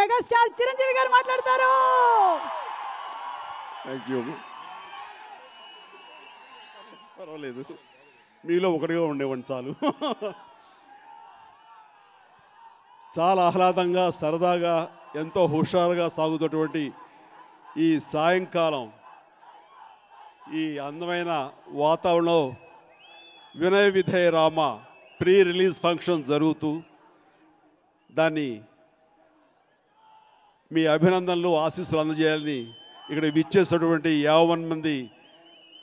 megastar Chiranjeevi గారు మాట్లాడతారు thank you పర్వాలేదు మీలో ఒకటిగా ఉండేవాడిని చాలు చాలా ఆహ్లాదంగా సరదాగా ఎంతో హుషారుగా సాగుతున్నటువంటి ఈ సాయంకాలం ఈ అందమైన వాతావరణం Vinaya Vidheya Rama pre release function జరుగుతూ దాన్ని మీ అభినందనలు ఆశీస్సులు అందజేయాలని ఇక్కడ విచ్చేసినటువంటి యావన్ మంది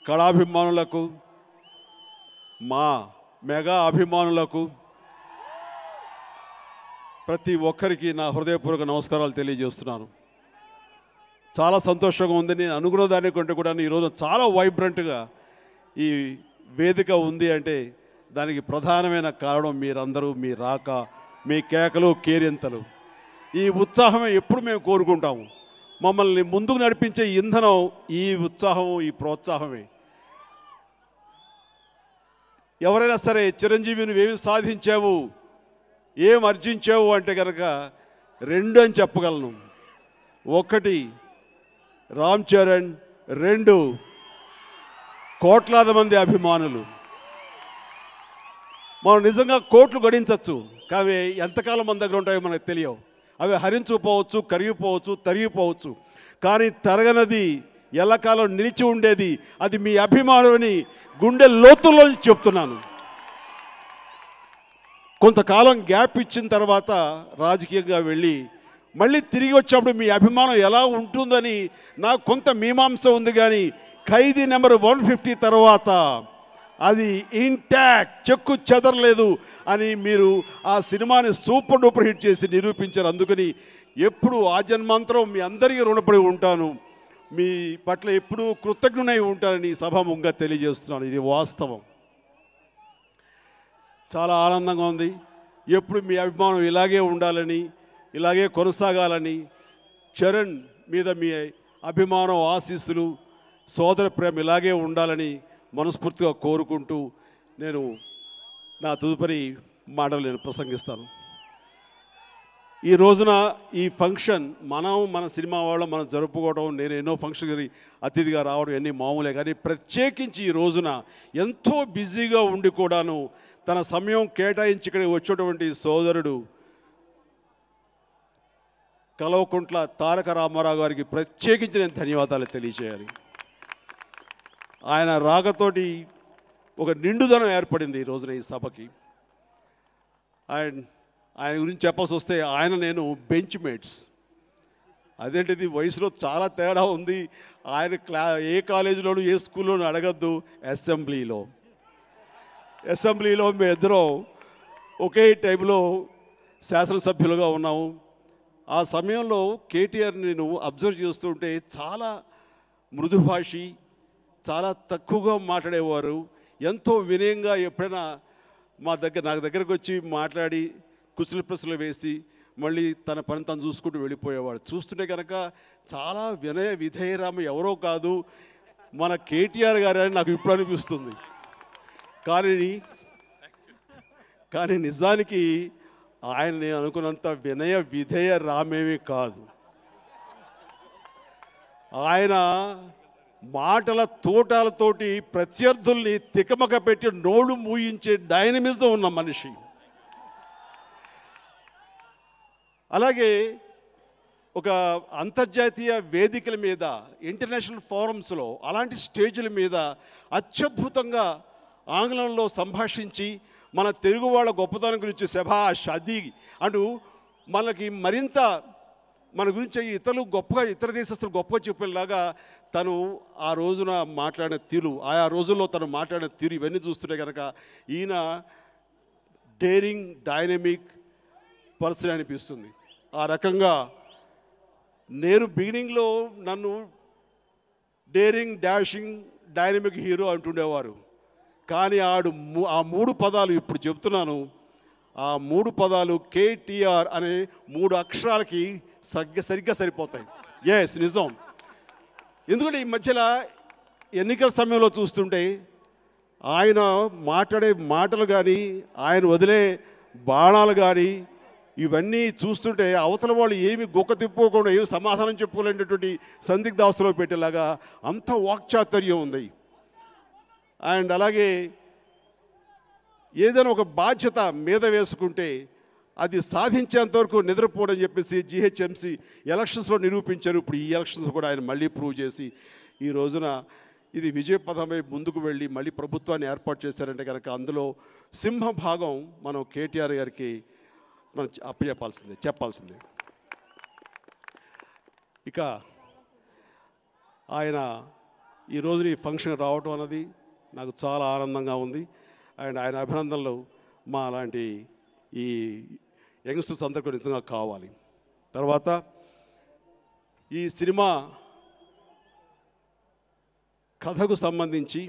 కళాభిమానులకు మా మెగా అభిమానులకు ప్రతి ఒక్కరికి నా హృదయపూర్వక నమస్కారాలు తెలియజేస్తున్నాను చాలా సంతోషంగా ఉంది నేను దాని దానికంటే కూడా ఈరోజు చాలా వైబ్రెంట్గా ఈ వేదిక ఉంది అంటే దానికి ప్రధానమైన కారణం మీరందరూ మీ రాక మీ కేకలు కేరింతలు ఈ ఉత్సాహమే ఎప్పుడు మేము కోరుకుంటాము మమ్మల్ని ముందుకు నడిపించే ఇంధనం ఈ ఉత్సాహం ఈ ప్రోత్సాహమే ఎవరైనా సరే చిరంజీవిని ఏమి సాధించావు ఏం అర్జించావు అంటే కనుక రెండు అని చెప్పగలను ఒకటి రామ్ చరణ్ రెండు కోట్లాది మంది అభిమానులు మనం నిజంగా కోట్లు గడించవచ్చు కానీ ఎంతకాలం మన దగ్గర ఉంటాయో మనకు తెలియవు అవి హరించుకుపోవచ్చు కరిగిపోవచ్చు తరిగిపోవచ్చు కానీ తరగనది ఎల్లకాలం నిలిచి ఉండేది అది మీ అని గుండె లోతుల్లో చెప్తున్నాను కొంతకాలం గ్యాప్ ఇచ్చిన తర్వాత రాజకీయంగా వెళ్ళి మళ్ళీ తిరిగి వచ్చినప్పుడు మీ అభిమానం ఎలా ఉంటుందని నాకు కొంత మీమాంస ఉంది కానీ ఖైదీ నెంబర్ వన్ ఫిఫ్టీ తర్వాత అది ఇంటాక్ట్ చెక్కు చెదరలేదు అని మీరు ఆ సినిమాని సూపర్ డూపర్ హిట్ చేసి నిరూపించారు అందుకని ఎప్పుడు ఆ జన్మాంతరం మీ అందరికీ రుణపడి ఉంటాను మీ పట్ల ఎప్పుడూ కృతజ్ఞునై ఉంటారని సభాముఖంగా తెలియజేస్తున్నాను ఇది వాస్తవం చాలా ఆనందంగా ఉంది ఎప్పుడు మీ అభిమానం ఇలాగే ఉండాలని ఇలాగే కొనసాగాలని చరణ్ మీద మీ అభిమానం ఆశీస్సులు సోదర ప్రేమ ఇలాగే ఉండాలని మనస్ఫూర్తిగా కోరుకుంటూ నేను నా తదుపరి మాటలు నేను ప్రసంగిస్తాను ఈ రోజున ఈ ఫంక్షన్ మనం మన సినిమా వాళ్ళు మనం జరుపుకోవడం నేను ఎన్నో ఫంక్షన్ అతిథిగా రావడం ఎన్ని మామూలే కానీ ప్రత్యేకించి ఈ రోజున ఎంతో బిజీగా ఉండి కూడాను తన సమయం కేటాయించి ఇక్కడికి వచ్చేటువంటి సోదరుడు కలవకుంట్ల తారక రామారావు గారికి ప్రత్యేకించి నేను ధన్యవాదాలు తెలియజేయాలి ఆయన రాగతోటి ఒక నిండుదనం ఏర్పడింది ఈ రోజున ఈ సభకి అండ్ ఆయన గురించి చెప్పాల్సి వస్తే ఆయన నేను బెంచ్ మేట్స్ అదేంటిది వయసులో చాలా తేడా ఉంది ఆయన క్లా ఏ కాలేజీలోనూ ఏ స్కూల్లోనూ అడగద్దు అసెంబ్లీలో అసెంబ్లీలో మేము ఇద్దరం ఒకే టైంలో శాసనసభ్యులుగా ఉన్నాము ఆ సమయంలో కేటీఆర్ నేను అబ్జర్వ్ చేస్తుంటే చాలా మృదుభాషి చాలా తక్కువగా మాట్లాడేవారు ఎంతో వినయంగా ఎప్పుడైనా మా దగ్గర నాకు దగ్గరకు వచ్చి మాట్లాడి కుసల ప్రశ్నలు వేసి మళ్ళీ తన పని తను చూసుకుంటూ వెళ్ళిపోయేవాడు చూస్తుంటే కనుక చాలా వినయ విధేయరామ ఎవరో కాదు మన కేటీఆర్ గారు అని నాకు ఇప్పుడు అనిపిస్తుంది కానీ కానీ నిజానికి ఆయన నేను అనుకున్నంత వినయ విధేయ రామేమీ కాదు ఆయన మాటల తోటాలతోటి ప్రత్యర్థుల్ని తికమక పెట్టి నోడు మూయించే డైనమిజం ఉన్న మనిషి అలాగే ఒక అంతర్జాతీయ వేదికల మీద ఇంటర్నేషనల్ ఫోరమ్స్లో అలాంటి స్టేజ్ల మీద అత్యద్భుతంగా ఆంగ్లంలో సంభాషించి మన తెలుగు వాళ్ళ గొప్పతనం గురించి శభా అది అంటూ మనకి మరింత మన గురించి ఇతరులు గొప్పగా ఇతర దేశస్తులు గొప్పగా చెప్పేలాగా తను ఆ రోజున మాట్లాడిన తీరు ఆయా రోజుల్లో తను మాట్లాడిన తీరు ఇవన్నీ చూస్తుంటే కనుక ఈయన డేరింగ్ డైనమిక్ పర్సన్ అనిపిస్తుంది ఆ రకంగా నేను బిగినింగ్లో నన్ను డేరింగ్ డాషింగ్ డైనమిక్ హీరో అంటుండేవారు కానీ ఆడు ఆ మూడు పదాలు ఇప్పుడు చెప్తున్నాను ఆ మూడు పదాలు కేటీఆర్ అనే మూడు అక్షరాలకి సగ్గ సరిగ్గా సరిపోతాయి ఎస్ నిజం ఎందుకంటే ఈ మధ్యలో ఎన్నికల సమయంలో చూస్తుంటే ఆయన మాట్లాడే మాటలు కానీ ఆయన వదిలే బాణాలు కానీ ఇవన్నీ చూస్తుంటే అవతల వాళ్ళు ఏమి గొక్క తిప్పుకోకుండా ఏమి సమాధానం చెప్పుకోలేనటువంటి సందిగ్ధావస్థలో పెట్టేలాగా అంత వాక్చాతుర్యం ఉంది అండ్ అలాగే ఏదైనా ఒక బాధ్యత మీద వేసుకుంటే అది సాధించేంతవరకు నిద్రపోవడం చెప్పేసి జీహెచ్ఎంసీ ఎలక్షన్స్లో నిరూపించారు ఇప్పుడు ఈ ఎలక్షన్స్ కూడా ఆయన మళ్ళీ ప్రూవ్ చేసి ఈ రోజున ఇది విజయపథమై ముందుకు వెళ్ళి మళ్ళీ ప్రభుత్వాన్ని ఏర్పాటు చేశారంటే కనుక అందులో సింహ భాగం మనం కేటీఆర్ గారికి మనం అప్పచెప్పాల్సిందే చెప్పాల్సిందే ఇక ఆయన ఈరోజు ఈ ఫంక్షన్ రావటం అన్నది నాకు చాలా ఆనందంగా ఉంది అండ్ ఆయన అభినందనలు మా అలాంటి ఈ యంగ్స్టర్స్ అందరూ కూడా నిజంగా కావాలి తర్వాత ఈ సినిమా కథకు సంబంధించి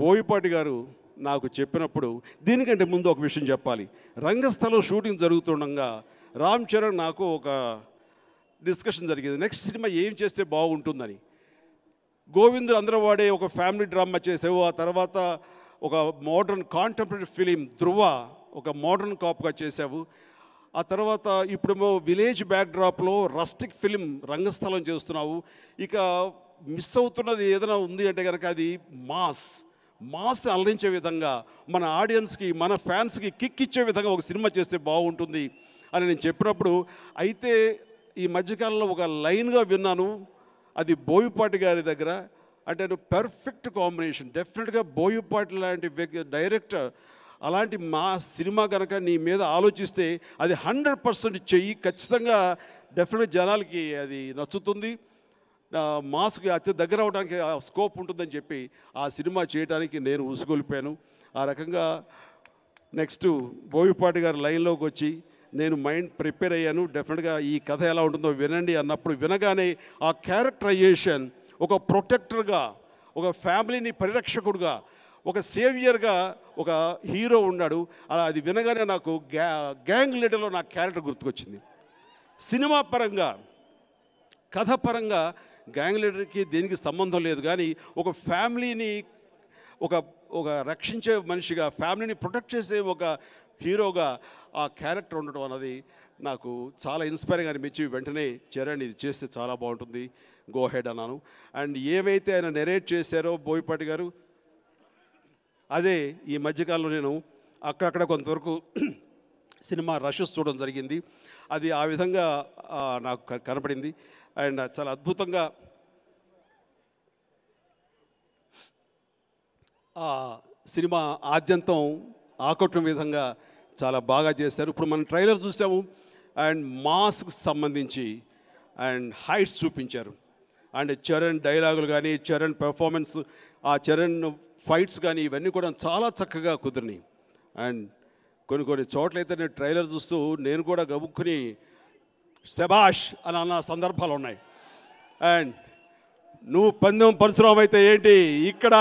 బోయిపాటి గారు నాకు చెప్పినప్పుడు దీనికంటే ముందు ఒక విషయం చెప్పాలి రంగస్థలం షూటింగ్ జరుగుతుండగా రామ్ చరణ్ నాకు ఒక డిస్కషన్ జరిగింది నెక్స్ట్ సినిమా ఏం చేస్తే బాగుంటుందని గోవిందులు అందరూ వాడే ఒక ఫ్యామిలీ డ్రామా చేసావు ఆ తర్వాత ఒక మోడర్న్ కాంటెంపరీ ఫిలిం ధృవ ఒక మోడర్న్ కాప్గా చేశావు ఆ తర్వాత ఇప్పుడు విలేజ్ బ్యాక్డ్రాప్లో రస్టిక్ ఫిలిం రంగస్థలం చేస్తున్నావు ఇక మిస్ అవుతున్నది ఏదైనా ఉంది అంటే కనుక అది మాస్ మాస్ అలరించే విధంగా మన ఆడియన్స్కి మన ఫ్యాన్స్కి కిక్ ఇచ్చే విధంగా ఒక సినిమా చేస్తే బాగుంటుంది అని నేను చెప్పినప్పుడు అయితే ఈ మధ్యకాలంలో ఒక లైన్గా విన్నాను అది బోయపాటి గారి దగ్గర అంటే పర్ఫెక్ట్ కాంబినేషన్ డెఫినెట్గా బోయపాటి లాంటి డైరెక్టర్ అలాంటి మా సినిమా కనుక నీ మీద ఆలోచిస్తే అది హండ్రెడ్ పర్సెంట్ చెయ్యి ఖచ్చితంగా డెఫినెట్ జనాలకి అది నచ్చుతుంది మాస్కి అతి దగ్గర అవడానికి స్కోప్ ఉంటుందని చెప్పి ఆ సినిమా చేయడానికి నేను ఉసుగొలిపాను ఆ రకంగా నెక్స్ట్ బోవిపాటి గారి లైన్లోకి వచ్చి నేను మైండ్ ప్రిపేర్ అయ్యాను డెఫినెట్గా ఈ కథ ఎలా ఉంటుందో వినండి అన్నప్పుడు వినగానే ఆ క్యారెక్టరైజేషన్ ఒక ప్రొటెక్టర్గా ఒక ఫ్యామిలీని పరిరక్షకుడుగా ఒక సేవియర్గా ఒక హీరో ఉన్నాడు అలా అది వినగానే నాకు గ్యా గ్యాంగ్ లీడర్లో నా క్యారెక్టర్ గుర్తుకొచ్చింది సినిమా పరంగా కథ పరంగా గ్యాంగ్ లీడర్కి దేనికి సంబంధం లేదు కానీ ఒక ఫ్యామిలీని ఒక ఒక రక్షించే మనిషిగా ఫ్యామిలీని ప్రొటెక్ట్ చేసే ఒక హీరోగా ఆ క్యారెక్టర్ ఉండడం అన్నది నాకు చాలా ఇన్స్పైరింగ్ అనిపించి వెంటనే చేరండి ఇది చేస్తే చాలా బాగుంటుంది గో హెడ్ అన్నాను అండ్ ఏవైతే ఆయన నెరేట్ చేశారో బోయపాటి గారు అదే ఈ మధ్యకాలంలో నేను అక్కడక్కడ కొంతవరకు సినిమా రషెస్ చూడడం జరిగింది అది ఆ విధంగా నాకు కనపడింది అండ్ చాలా అద్భుతంగా ఆ సినిమా ఆద్యంతం ఆకట్టు విధంగా చాలా బాగా చేశారు ఇప్పుడు మనం ట్రైలర్ చూసాము అండ్ మాస్క్ సంబంధించి అండ్ హైట్స్ చూపించారు అండ్ చరణ్ డైలాగులు కానీ చరణ్ పెర్ఫార్మెన్స్ ఆ చరణ్ ఫైట్స్ కానీ ఇవన్నీ కూడా చాలా చక్కగా కుదిరినాయి అండ్ కొన్ని కొన్ని చోట్లయితే నేను ట్రైలర్ చూస్తూ నేను కూడా గబుక్కుని శబాష్ అని అన్న సందర్భాలు ఉన్నాయి అండ్ నువ్వు పందెం పరశురాం అయితే ఏంటి ఇక్కడ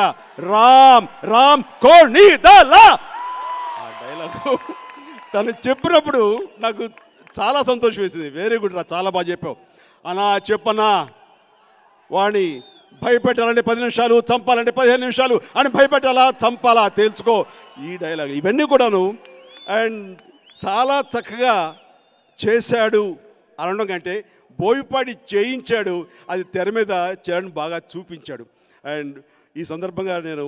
రామ్ రామ్ ఆ డైలాగ్ తను చెప్పినప్పుడు నాకు చాలా సంతోషం వేసింది వెరీ గుడ్ రా చాలా బాగా చెప్పావు అనా చెప్పనా వాణి భయపెట్టాలంటే పది నిమిషాలు చంపాలంటే పదిహేను నిమిషాలు అని భయపెట్టాలా చంపాలా తెలుసుకో ఈ డైలాగ్ ఇవన్నీ కూడాను అండ్ చాలా చక్కగా చేశాడు అనడం కంటే బోయపాటి చేయించాడు అది తెర మీద చరణ్ బాగా చూపించాడు అండ్ ఈ సందర్భంగా నేను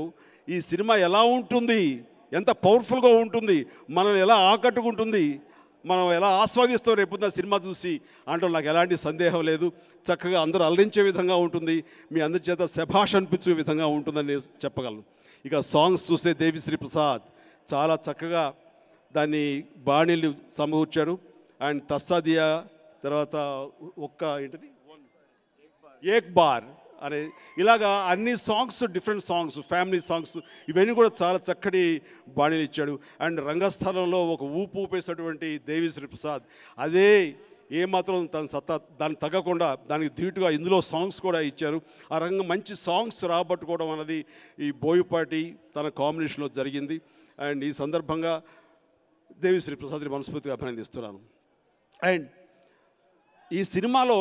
ఈ సినిమా ఎలా ఉంటుంది ఎంత పవర్ఫుల్గా ఉంటుంది మనల్ని ఎలా ఆకట్టుకుంటుంది మనం ఎలా ఆస్వాదిస్తాం రేపు సినిమా చూసి అంటే నాకు ఎలాంటి సందేహం లేదు చక్కగా అందరూ అలరించే విధంగా ఉంటుంది మీ అందరి చేత శభాష్ అనిపించే విధంగా ఉంటుందని చెప్పగలను ఇక సాంగ్స్ చూస్తే దేవిశ్రీ ప్రసాద్ చాలా చక్కగా దాన్ని బాణీలు సమకూర్చారు అండ్ తస్సాదియా తర్వాత ఒక్క ఏంటిది ఏక్ బార్ అనే ఇలాగా అన్ని songs different songs family songs ఇవన్నీ కూడా చాలా చక్కటి బాణీలు ఇచ్చాడు అండ్ రంగస్థలంలో ఒక ఊపు ఊపేసినటువంటి దేవిశ్రీ ప్రసాద్ అదే ఏమాత్రం తన సత్తా దాన్ని తగ్గకుండా దానికి ధీటుగా ఇందులో సాంగ్స్ కూడా ఇచ్చారు ఆ రంగం మంచి సాంగ్స్ రాబట్టుకోవడం అనేది ఈ బోయపాటి తన కాంబినేషన్లో జరిగింది అండ్ ఈ సందర్భంగా దేవిశ్రీ ప్రసాద్ని మనస్ఫూర్తిగా అభినందిస్తున్నాను అండ్ ఈ సినిమాలో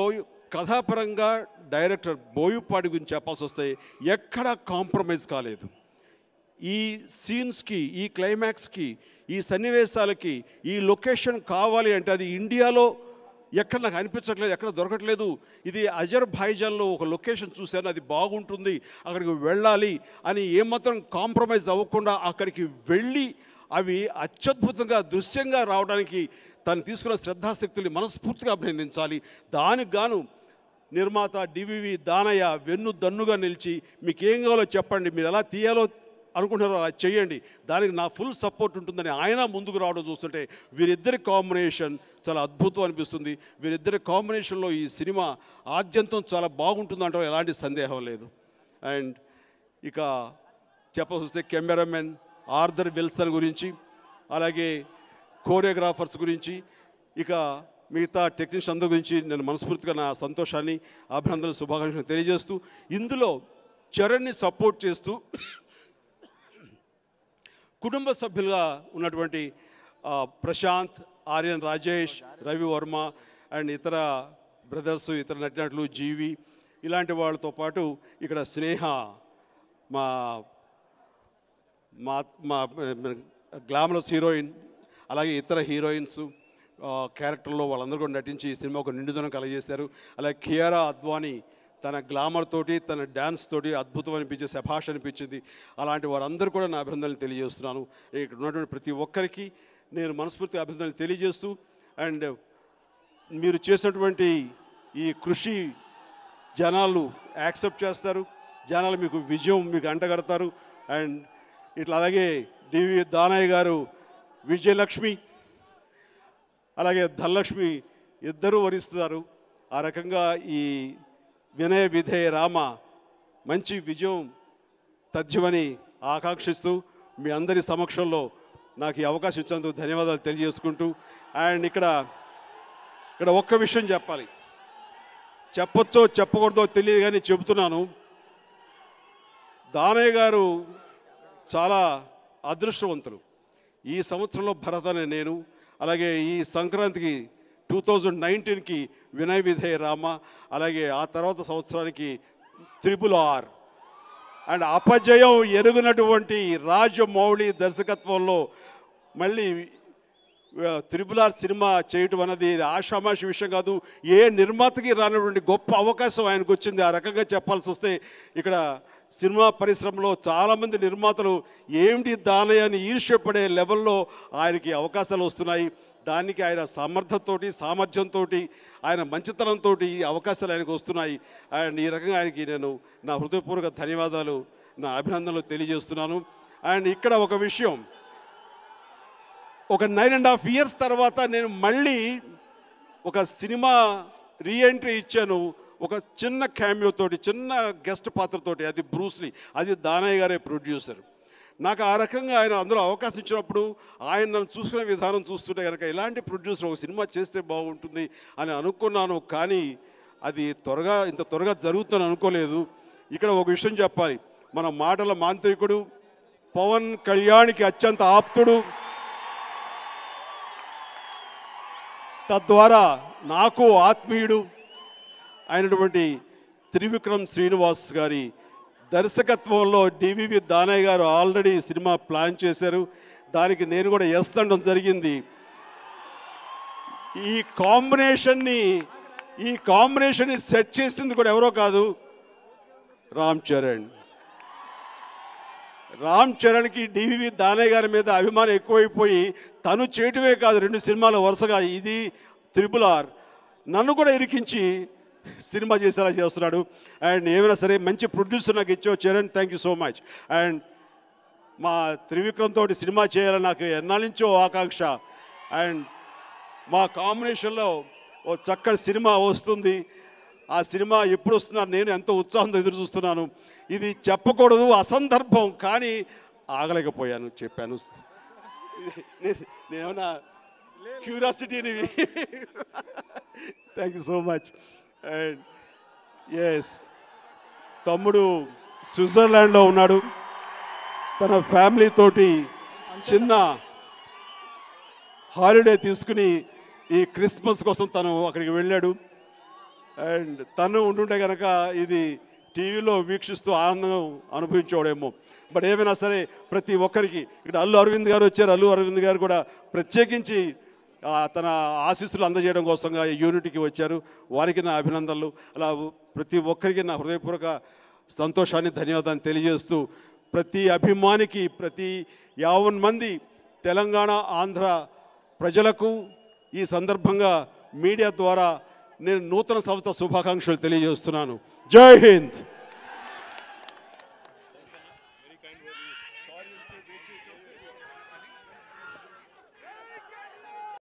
కథాపరంగా డైరెక్టర్ బోయుపాటి గురించి చెప్పాల్సి వస్తే ఎక్కడా కాంప్రమైజ్ కాలేదు ఈ సీన్స్కి ఈ క్లైమాక్స్కి ఈ సన్నివేశాలకి ఈ లొకేషన్ కావాలి అంటే అది ఇండియాలో ఎక్కడ నాకు అనిపించట్లేదు ఎక్కడ దొరకట్లేదు ఇది భాయిజాన్లో ఒక లొకేషన్ చూశాను అది బాగుంటుంది అక్కడికి వెళ్ళాలి అని ఏమాత్రం కాంప్రమైజ్ అవ్వకుండా అక్కడికి వెళ్ళి అవి అత్యద్భుతంగా దృశ్యంగా రావడానికి తను తీసుకున్న శ్రద్ధాశక్తుల్ని మనస్ఫూర్తిగా అభినందించాలి దానికి గాను నిర్మాత డివివి దానయ్య వెన్ను దన్నుగా నిలిచి మీకు ఏం కావాలో చెప్పండి మీరు ఎలా తీయాలో అనుకుంటున్నారో అలా చేయండి దానికి నా ఫుల్ సపోర్ట్ ఉంటుందని ఆయన ముందుకు రావడం చూస్తుంటే వీరిద్దరి కాంబినేషన్ చాలా అద్భుతం అనిపిస్తుంది వీరిద్దరి కాంబినేషన్లో ఈ సినిమా ఆద్యంతం చాలా బాగుంటుందంటే ఎలాంటి సందేహం లేదు అండ్ ఇక చెప్పాల్సి వస్తే కెమెరామెన్ ఆర్థర్ విల్సన్ గురించి అలాగే కోరియోగ్రాఫర్స్ గురించి ఇక మిగతా టెక్నీషియన్స్ అందరి గురించి నేను మనస్ఫూర్తిగా నా సంతోషాన్ని అభినందన శుభాకాంక్షలు తెలియజేస్తూ ఇందులో చరణ్ని సపోర్ట్ చేస్తూ కుటుంబ సభ్యులుగా ఉన్నటువంటి ప్రశాంత్ ఆర్యన్ రాజేష్ రవి వర్మ అండ్ ఇతర బ్రదర్స్ ఇతర నటినట్లు జీవి ఇలాంటి వాళ్ళతో పాటు ఇక్కడ స్నేహ మా మా గ్లామరస్ హీరోయిన్ అలాగే ఇతర హీరోయిన్స్ క్యారెక్టర్లో వాళ్ళందరూ కూడా నటించి ఈ సినిమా ఒక నిండుదనం కలిగజేశారు అలాగే కియారా అద్వానీ తన గ్లామర్ తోటి తన డ్యాన్స్ తోటి అద్భుతం అనిపించే సభాష అనిపించింది అలాంటి వారందరూ కూడా నా అభినందనలు తెలియజేస్తున్నాను ఇక్కడ ఉన్నటువంటి ప్రతి ఒక్కరికి నేను మనస్ఫూర్తి అభినందనలు తెలియజేస్తూ అండ్ మీరు చేసినటువంటి ఈ కృషి జనాలు యాక్సెప్ట్ చేస్తారు జనాలు మీకు విజయం మీకు అంటగడతారు అండ్ ఇట్లా అలాగే డివి దానయ్య గారు విజయలక్ష్మి అలాగే ధనలక్ష్మి ఇద్దరూ వరిస్తారు ఆ రకంగా ఈ వినయ విధేయ రామ మంచి విజయం తథ్యమని ఆకాంక్షిస్తూ మీ అందరి సమక్షంలో నాకు ఈ అవకాశం ఇచ్చినందుకు ధన్యవాదాలు తెలియజేసుకుంటూ అండ్ ఇక్కడ ఇక్కడ ఒక్క విషయం చెప్పాలి చెప్పొచ్చో చెప్పకూడదో తెలియదు కానీ చెబుతున్నాను దానయ్య గారు చాలా అదృష్టవంతులు ఈ సంవత్సరంలో భరతనే నేను అలాగే ఈ సంక్రాంతికి టూ థౌజండ్ నైన్టీన్కి వినయ విధేయ రామ అలాగే ఆ తర్వాత సంవత్సరానికి త్రిపుల్ ఆర్ అండ్ అపజయం ఎరుగునటువంటి రాజమౌళి దర్శకత్వంలో మళ్ళీ త్రిబులార్ సినిమా చేయటం అన్నది ఆషామాషి విషయం కాదు ఏ నిర్మాతకి రానటువంటి గొప్ప అవకాశం ఆయనకు వచ్చింది ఆ రకంగా చెప్పాల్సి వస్తే ఇక్కడ సినిమా పరిశ్రమలో చాలామంది నిర్మాతలు ఏమిటి దానయ్య అని ఈర్ష్యపడే లెవెల్లో ఆయనకి అవకాశాలు వస్తున్నాయి దానికి ఆయన సమర్థతతోటి సామర్థ్యంతో ఆయన మంచితనంతో ఈ అవకాశాలు ఆయనకు వస్తున్నాయి అండ్ ఈ రకంగా ఆయనకి నేను నా హృదయపూర్వక ధన్యవాదాలు నా అభినందనలు తెలియజేస్తున్నాను అండ్ ఇక్కడ ఒక విషయం ఒక నైన్ అండ్ హాఫ్ ఇయర్స్ తర్వాత నేను మళ్ళీ ఒక సినిమా రీఎంట్రీ ఇచ్చాను ఒక చిన్న క్యామియోతోటి చిన్న గెస్ట్ పాత్రతోటి అది బ్రూస్లీ అది దానయ్య గారే ప్రొడ్యూసర్ నాకు ఆ రకంగా ఆయన అందులో అవకాశం ఇచ్చినప్పుడు ఆయన నన్ను చూసుకునే విధానం చూస్తుంటే కనుక ఇలాంటి ప్రొడ్యూసర్ ఒక సినిమా చేస్తే బాగుంటుంది అని అనుకున్నాను కానీ అది త్వరగా ఇంత త్వరగా జరుగుతుందని అనుకోలేదు ఇక్కడ ఒక విషయం చెప్పాలి మన మాటల మాంత్రికుడు పవన్ కళ్యాణ్కి అత్యంత ఆప్తుడు తద్వారా నాకు ఆత్మీయుడు అయినటువంటి త్రివిక్రమ్ శ్రీనివాస్ గారి దర్శకత్వంలో డివివి దానయ్య గారు ఆల్రెడీ సినిమా ప్లాన్ చేశారు దానికి నేను కూడా ఎస్ జరిగింది ఈ కాంబినేషన్ని ఈ కాంబినేషన్ని సెట్ చేసింది కూడా ఎవరో కాదు రామ్ చరణ్ రామ్ చరణ్కి డివివి దానయ్య గారి మీద అభిమానం ఎక్కువైపోయి తను చేయటమే కాదు రెండు సినిమాలు వరుసగా ఇది త్రిపుల్ ఆర్ నన్ను కూడా ఇరికించి సినిమా చేసేలా చేస్తున్నాడు అండ్ ఏమైనా సరే మంచి ప్రొడ్యూసర్ నాకు ఇచ్చావు Charan thank you so much and మా త్రివిక్రమ్ తోటి సినిమా చేయాలని నాకు ఎన్నాలించో ఆకాంక్ష అండ్ మా కాంబినేషన్లో ఓ చక్కటి సినిమా వస్తుంది ఆ సినిమా ఎప్పుడు వస్తున్నారు నేను ఎంతో ఉత్సాహంతో ఎదురు చూస్తున్నాను ఇది చెప్పకూడదు అసందర్భం కానీ ఆగలేకపోయాను చెప్పాను నేనేమన్నా క్యూరియాసిటీని thank you so much and ఎస్ తమ్ముడు స్విట్జర్లాండ్లో ఉన్నాడు తన ఫ్యామిలీతోటి చిన్న హాలిడే తీసుకుని ఈ క్రిస్మస్ కోసం తను అక్కడికి వెళ్ళాడు అండ్ తను ఉంటుంటే కనుక ఇది టీవీలో వీక్షిస్తూ ఆనందం అనుభవించేవాడేమో బట్ ఏమైనా సరే ప్రతి ఒక్కరికి ఇక్కడ అల్లు అరవింద్ గారు వచ్చారు అల్లు అరవింద్ గారు కూడా ప్రత్యేకించి తన ఆశీస్సులు అందజేయడం కోసంగా యూనిట్కి వచ్చారు వారికి నా అభినందనలు అలా ప్రతి ఒక్కరికి నా హృదయపూర్వక సంతోషాన్ని ధన్యవాదాన్ని తెలియజేస్తూ ప్రతి అభిమానికి ప్రతి యావన్ మంది తెలంగాణ ఆంధ్ర ప్రజలకు ఈ సందర్భంగా మీడియా ద్వారా నేను నూతన సంవత్సర శుభాకాంక్షలు తెలియజేస్తున్నాను జై హింద్